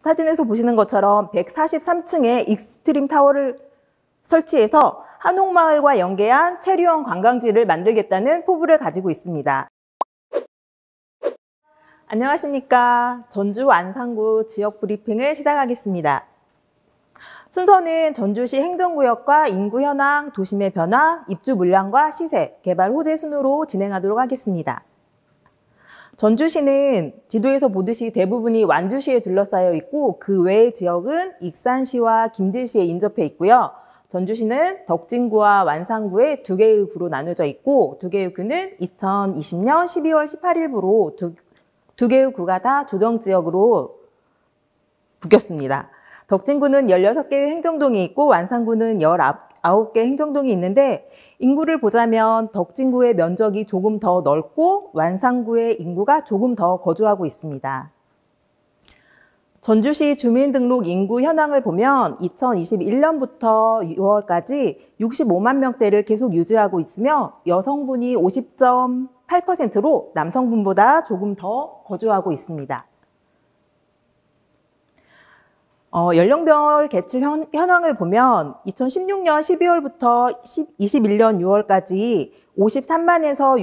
사진에서 보시는 것처럼 1 4 3층의 익스트림 타워를 설치해서 한옥마을과 연계한 체류형 관광지를 만들겠다는 포부를 가지고 있습니다. 안녕하십니까. 전주 안산구 지역 브리핑을 시작하겠습니다. 순서는 전주시 행정구역과 인구 현황, 도심의 변화, 입주 물량과 시세, 개발 호재 순으로 진행하도록 하겠습니다. 전주시는 지도에서 보듯이 대부분이 완주시에 둘러싸여 있고 그 외의 지역은 익산시와 김제시에 인접해 있고요. 전주시는 덕진구와 완산구에두 개의 구로 나눠져 있고 두 개의 구는 2020년 12월 18일부로 두, 두 개의 구가 다 조정지역으로 바뀌었습니다. 덕진구는 16개의 행정동이 있고 완산구는 19개 아홉 개 행정동이 있는데 인구를 보자면 덕진구의 면적이 조금 더 넓고 완산구의 인구가 조금 더 거주하고 있습니다. 전주시 주민등록 인구 현황을 보면 2021년부터 6월까지 65만 명대를 계속 유지하고 있으며 여성분이 50.8%로 남성분보다 조금 더 거주하고 있습니다. 어, 연령별 개출 현, 황을 보면 2016년 12월부터 10, 21년 6월까지 53만에서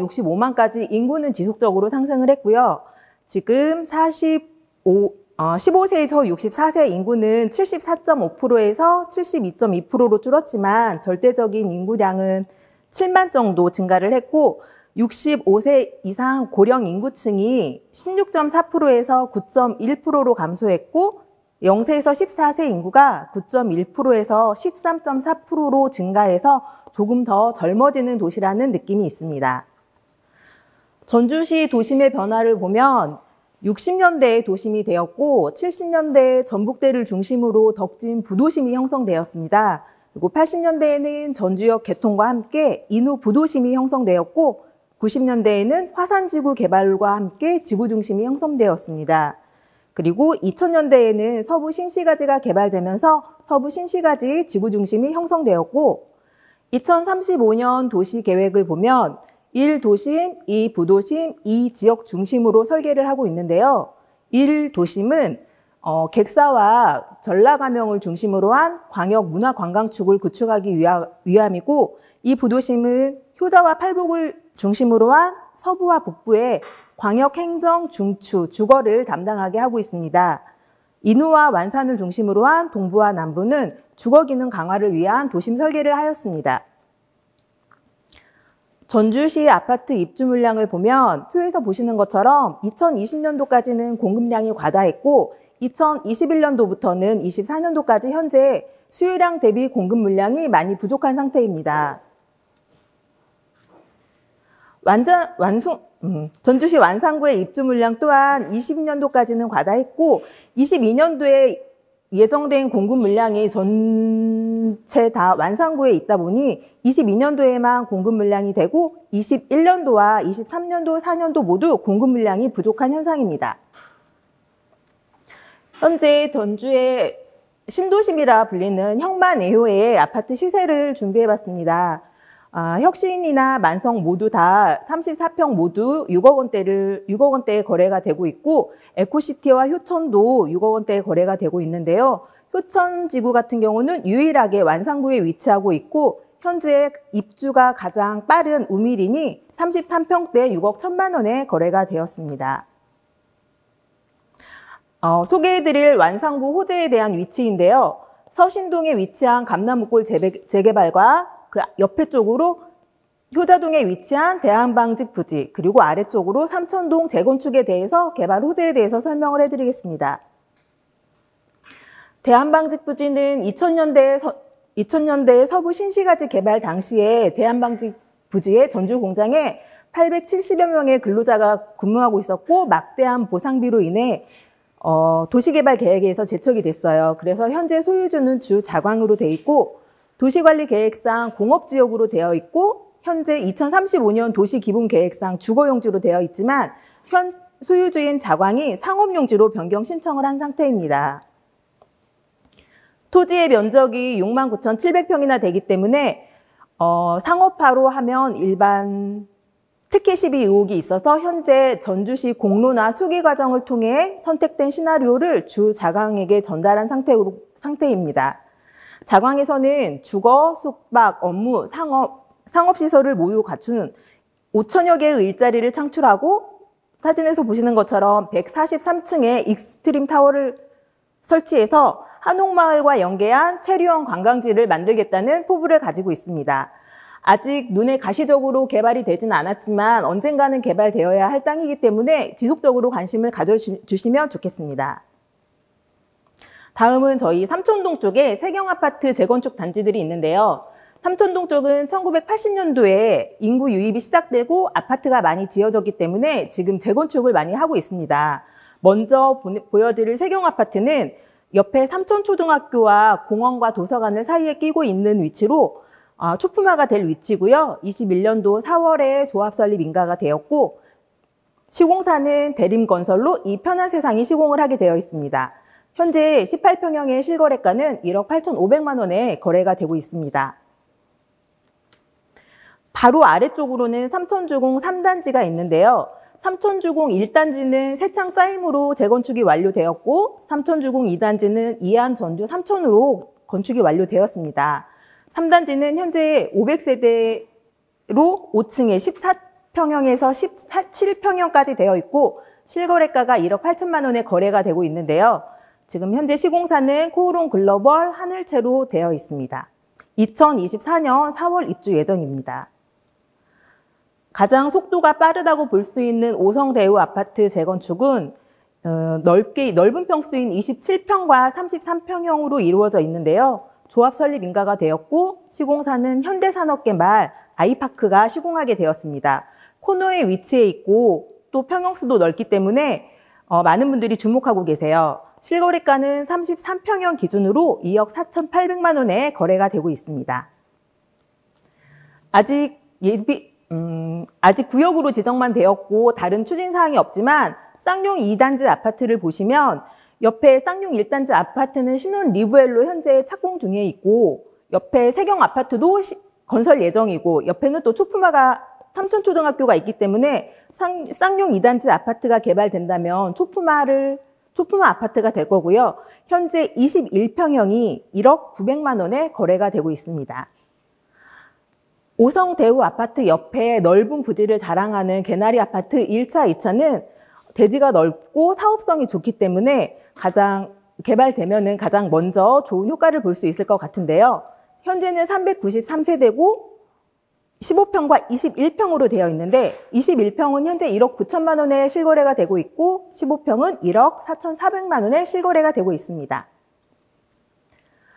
65만까지 인구는 지속적으로 상승을 했고요. 지금 45, 어, 15세에서 64세 인구는 74.5%에서 72.2%로 줄었지만 절대적인 인구량은 7만 정도 증가를 했고 65세 이상 고령 인구층이 16.4%에서 9.1%로 감소했고 0세에서 14세 인구가 9.1%에서 13.4%로 증가해서 조금 더 젊어지는 도시라는 느낌이 있습니다. 전주시 도심의 변화를 보면 60년대에 도심이 되었고 70년대에 전북대를 중심으로 덕진 부도심이 형성되었습니다. 그리고 80년대에는 전주역 개통과 함께 인후 부도심이 형성되었고 90년대에는 화산지구 개발과 함께 지구 중심이 형성되었습니다. 그리고 2000년대에는 서부 신시가지가 개발되면서 서부 신시가지 지구 중심이 형성되었고 2035년 도시 계획을 보면 1도심, 2부도심, 2지역 중심으로 설계를 하고 있는데요. 1도심은 어, 객사와 전라가명을 중심으로 한 광역 문화관광축을 구축하기 위함이고 이 부도심은 효자와 팔복을 중심으로 한 서부와 북부의 광역행정 중추, 주거를 담당하게 하고 있습니다. 인후와 완산을 중심으로 한 동부와 남부는 주거 기능 강화를 위한 도심 설계를 하였습니다. 전주시 아파트 입주 물량을 보면 표에서 보시는 것처럼 2020년도까지는 공급량이 과다했고 2021년도부터는 24년도까지 현재 수요량 대비 공급 물량이 많이 부족한 상태입니다. 완전 완송 음, 전주시 완산구의 입주 물량 또한 20년도까지는 과다했고 22년도에 예정된 공급 물량이 전체 다 완산구에 있다 보니 22년도에만 공급 물량이 되고 21년도와 23년도, 4년도 모두 공급 물량이 부족한 현상입니다. 현재 전주의 신도심이라 불리는 형만 애호의 아파트 시세를 준비해봤습니다. 아, 혁신이나 만성 모두 다 34평 모두 6억 원대를 6억 원대에 거래가 되고 있고 에코시티와 효천도 6억 원대에 거래가 되고 있는데요. 효천 지구 같은 경우는 유일하게 완산구에 위치하고 있고 현재 입주가 가장 빠른 우밀이니 33평대 6억 1천만 원에 거래가 되었습니다. 어, 소개해드릴 완산구 호재에 대한 위치인데요. 서신동에 위치한 감나무골 재개발과 그 옆에 쪽으로 효자동에 위치한 대한방직 부지 그리고 아래쪽으로 삼천동 재건축에 대해서 개발 호재에 대해서 설명을 해드리겠습니다. 대한방직 부지는 2000년대 서, 2000년대 서부 신시가지 개발 당시에 대한방직 부지의 전주 공장에 870여 명의 근로자가 근무하고 있었고 막대한 보상비로 인해 어, 도시개발 계획에서 제척이 됐어요. 그래서 현재 소유주는 주 자광으로 돼 있고 도시관리계획상 공업지역으로 되어 있고 현재 2035년 도시기본계획상 주거용지로 되어 있지만 현 소유주인 자광이 상업용지로 변경 신청을 한 상태입니다. 토지의 면적이 6만 9,700평이나 되기 때문에 어, 상업화로 하면 일반 특혜시비 의혹이 있어서 현재 전주시 공론화 수기 과정을 통해 선택된 시나리오를 주 자강에게 전달한 상태로, 상태입니다. 자광에서는 주거, 숙박, 업무, 상업, 상업시설을 모두 갖춘 5천여 개의 일자리를 창출하고 사진에서 보시는 것처럼 143층의 익스트림 타워를 설치해서 한옥마을과 연계한 체류형 관광지를 만들겠다는 포부를 가지고 있습니다. 아직 눈에 가시적으로 개발이 되진 않았지만 언젠가는 개발되어야 할 땅이기 때문에 지속적으로 관심을 가져주시면 좋겠습니다. 다음은 저희 삼촌동 쪽에 세경 아파트 재건축 단지들이 있는데요. 삼촌동 쪽은 1980년도에 인구 유입이 시작되고 아파트가 많이 지어졌기 때문에 지금 재건축을 많이 하고 있습니다. 먼저 보여드릴 세경 아파트는 옆에 삼촌초등학교와 공원과 도서관을 사이에 끼고 있는 위치로 아, 초품화가 될 위치고요. 21년도 4월에 조합 설립 인가가 되었고 시공사는 대림건설로 이 편한 세상이 시공을 하게 되어 있습니다. 현재 18평형의 실거래가는 1억 8,500만 원에 거래가 되고 있습니다. 바로 아래쪽으로는 삼천주공 3단지가 있는데요. 삼천주공 1단지는 세창 짜임으로 재건축이 완료되었고 삼천주공 2단지는 이안 전주 삼천으로 건축이 완료되었습니다. 3단지는 현재 500세대로 5층에 14평형에서 17평형까지 되어 있고 실거래가가 1억 8천만 원에 거래가 되고 있는데요. 지금 현재 시공사는 코오롱 글로벌 하늘채로 되어 있습니다. 2024년 4월 입주 예정입니다. 가장 속도가 빠르다고 볼 수 있는 오성 대우 아파트 재건축은 어, 넓게 넓은 평수인 27평과 33평형으로 이루어져 있는데요. 조합 설립 인가가 되었고 시공사는 현대산업계말 아이파크가 시공하게 되었습니다. 코너에 위치해 있고 또 평형수도 넓기 때문에 어, 많은 분들이 주목하고 계세요. 실거래가는 33평형 기준으로 2억 4,800만 원에 거래가 되고 있습니다. 아직 예비, 음, 아직 구역으로 지정만 되었고 다른 추진 사항이 없지만 쌍용 2단지 아파트를 보시면 옆에 쌍용 1단지 아파트는 신혼 리브엘로 현재 착공 중에 있고 옆에 세경 아파트도 시, 건설 예정이고 옆에는 또 초품화가 삼천초등학교가 있기 때문에 쌍용 2단지 아파트가 개발된다면 초품화를 초품화 아파트가 될 거고요. 현재 21평형이 1억 900만 원에 거래가 되고 있습니다. 오성 대우 아파트 옆에 넓은 부지를 자랑하는 개나리 아파트 1차, 2차는 대지가 넓고 사업성이 좋기 때문에 가장 개발되면은 가장 먼저 좋은 효과를 볼 수 있을 것 같은데요. 현재는 393세대고 15평과 21평으로 되어 있는데 21평은 현재 1억 9천만 원에 실거래가 되고 있고 15평은 1억 4,400만 원에 실거래가 되고 있습니다.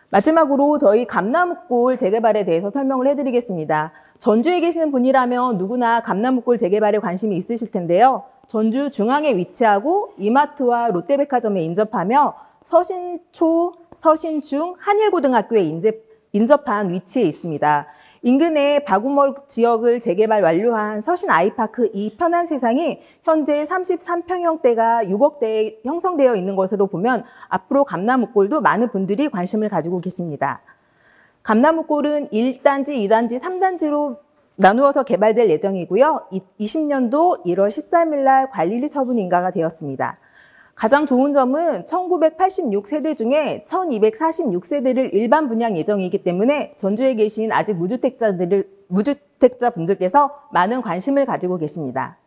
마지막으로 저희 감나무골 재개발에 대해서 설명을 해드리겠습니다. 전주에 계시는 분이라면 누구나 감나무골 재개발에 관심이 있으실 텐데요. 전주 중앙에 위치하고 이마트와 롯데백화점에 인접하며 서신초, 서신중, 한일고등학교에 인접, 인접한 위치에 있습니다. 인근의 바구몰 지역을 재개발 완료한 서신 아이파크 이 편한 세상이 현재 33평형대가 6억대에 형성되어 있는 것으로 보면 앞으로 감나무골도 많은 분들이 관심을 가지고 계십니다. 감나무골은 1단지, 2단지, 3단지로 나누어서 개발될 예정이고요. 20년도 1월 13일 날 관리리 처분 인가가 되었습니다. 가장 좋은 점은 1986세대 중에 1246세대를 일반 분양 예정이기 때문에 전주에 계신 아직 무주택자들을 무주택자 분들께서 많은 관심을 가지고 계십니다.